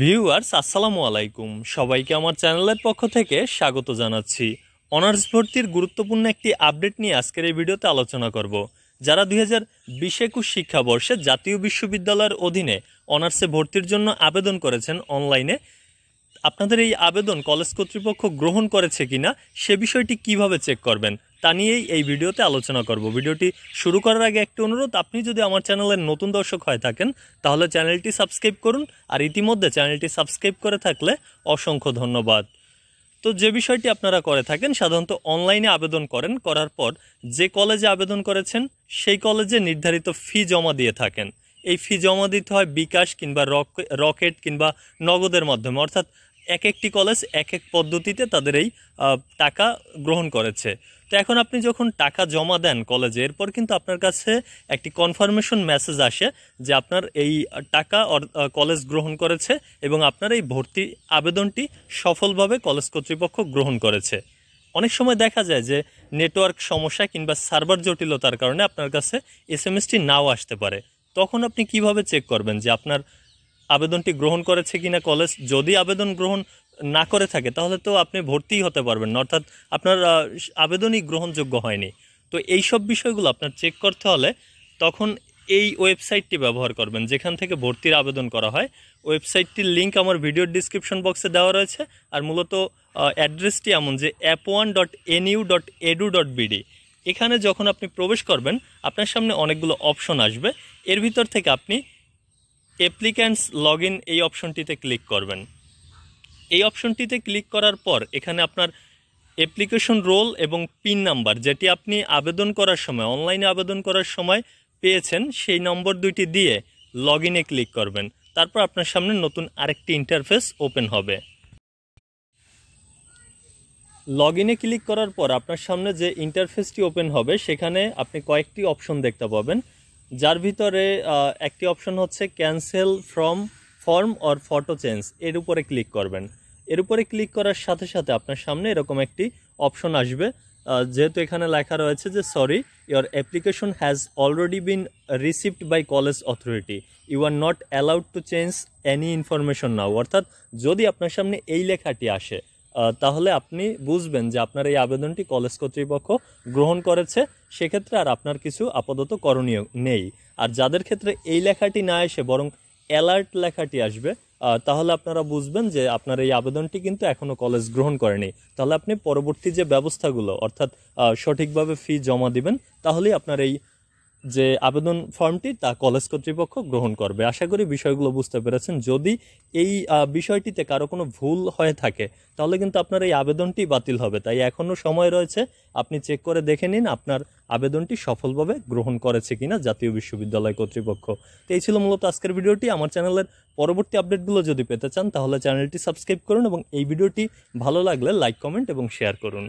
viewers আসসালামু আলাইকুম সবাইকে আমার চ্যানেলের পক্ষ থেকে স্বাগত জানাচ্ছি অনার্স ভর্তির গুরুত্বপূর্ণ একটি আপডেট নিয়ে আজকের এই ভিডিওতে আলোচনা করব যারা দুই হাজার বিশ একুশ শিক্ষাবর্ষে জাতীয় বিশ্ববিদ্যালয়ের অধীনে অনার্সে ভর্তির জন্য আবেদন করেছেন অনলাইনে আপনাদের এই আবেদন কলেজ কর্তৃপক্ষ গ্রহণ করেছে কিনা সে বিষয়টি কিভাবে চেক করবেন তা নিয়েই এই ভিডিওতে আলোচনা করব ভিডিওটি শুরু করার আগে একটি অনুরোধ আপনি যদি আমার চ্যানেলের নতুন দর্শক হয়ে থাকেন তাহলে চ্যানেলটি সাবস্ক্রাইব করুন আর ইতিমধ্যে চ্যানেলটি সাবস্ক্রাইব করে থাকলে অসংখ্য ধন্যবাদ তো যে বিষয়টি আপনারা করে থাকেন সাধারণত অনলাইনে আবেদন করেন করার পর যে কলেজে আবেদন করেছেন সেই কলেজে নির্ধারিত ফি জমা দিয়ে থাকেন এই ফি জমা দিতে হয় বিকাশ কিংবা রকেট কিংবা নগদের মাধ্যমে অর্থাৎ এক একটি কলেজ এক এক পদ্ধতিতে তাদের এই টাকা গ্রহণ করেছে তো এখন আপনি যখন টাকা জমা দেন কলেজে এরপর কিন্তু আপনার কাছে একটি কনফার্মেশন মেসেজ আসে যে আপনার এই টাকা কলেজ গ্রহণ করেছে এবং আপনার এই ভর্তি আবেদনটি সফলভাবে কলেজ কর্তৃপক্ষ গ্রহণ করেছে অনেক সময় দেখা যায় যে নেটওয়ার্ক সমস্যা কিংবা সার্ভার জটিলতার কারণে আপনার কাছে এস নাও আসতে পারে তখন আপনি কিভাবে চেক করবেন যে আপনার আবেদনটি গ্রহণ করেছে কিনা কলেজ যদি আবেদন গ্রহণ না করে থাকে তাহলে তো আপনি ভর্তিই হতে পারবেন না অর্থাৎ আপনার আবেদনই গ্রহণযোগ্য হয়নি তো এই সব বিষয়গুলো আপনার চেক করতে হলে তখন এই ওয়েবসাইটটি ব্যবহার করবেন যেখান থেকে ভর্তির আবেদন করা হয় ওয়েবসাইটটির লিঙ্ক আমার ভিডিওর ডিসক্রিপশন বক্সে দেওয়া রয়েছে আর মূলত অ্যাড্রেসটি এমন যে app one dot NU dot edu dot BD এখানে যখন আপনি প্রবেশ করবেন আপনার সামনে অনেকগুলো অপশন আসবে এর ভিতর থেকে আপনি অ্যাপ্লিক্যান্টস লগ ইন এই অপশনটিতে ক্লিক করবেন এই অপশনটিতে ক্লিক করার পর এখানে আপনার অ্যাপ্লিকেশন রোল এবং পিন নাম্বার যেটি আপনি আবেদন করার সময় অনলাইনে আবেদন করার সময় পেয়েছেন সেই নম্বর দুইটি দিয়ে লগ ইনে ক্লিক করবেন তারপর আপনার সামনে নতুন আরেকটি ইন্টারফেস ওপেন হবে লগ ইনে ক্লিক করার পর আপনার সামনে যে ইন্টারফেসটি ওপেন হবে সেখানে আপনি কয়েকটি অপশন দেখতে পাবেন যার ভিতরে একটি অপশন হচ্ছে cancel from form or photo change এর উপরে ক্লিক করবেন এর উপরে ক্লিক করার সাথে সাথে আপনার সামনে এরকম একটি অপশন আসবে যেহেতু এখানে লেখা রয়েছে যে sorry your application has already been received by college authority you are not allowed to change any information now অর্থাৎ যদি আপনার সামনে এই লেখাটি আসে তাহলে আপনি বুঝবেন যে আপনার এই আবেদনটি কলেজ কর্তৃপক্ষ গ্রহণ করেছে সেক্ষেত্রে আর আপনার কিছু আপাতত করণীয় নেই আর যাদের ক্ষেত্রে এই লেখাটি না এসে বরং অ্যালার্ট লেখাটি আসবে তাহলে আপনারা বুঝবেন যে আপনার এই আবেদনটি কিন্তু এখনও কলেজ গ্রহণ করেনি তাহলে আপনি পরবর্তী যে ব্যবস্থাগুলো অর্থাৎ সঠিকভাবে ফি জমা দিবেন তাহলেই আপনার এই যে আবেদন ফর্মটি তা কলেজ কর্তৃপক্ষ গ্রহণ করবে আশা করি বিষয়গুলো বুঝতে পেরেছেন যদি এই বিষয়টিতে কারো কোনো ভুল হয়ে থাকে তাহলে কিন্তু আপনার এই আবেদনটি বাতিল হবে তাই এখনও সময় রয়েছে আপনি চেক করে দেখে নিন আপনার আবেদনটি সফলভাবে গ্রহণ করেছে কিনা জাতীয় বিশ্ববিদ্যালয় কর্তৃপক্ষ তো এই ছিল মূলত আজকের ভিডিওটি আমার চ্যানেলের পরবর্তী আপডেটগুলো যদি পেতে চান তাহলে চ্যানেলটি সাবস্ক্রাইব করুন এবং এই ভিডিওটি ভালো লাগলে লাইক কমেন্ট এবং শেয়ার করুন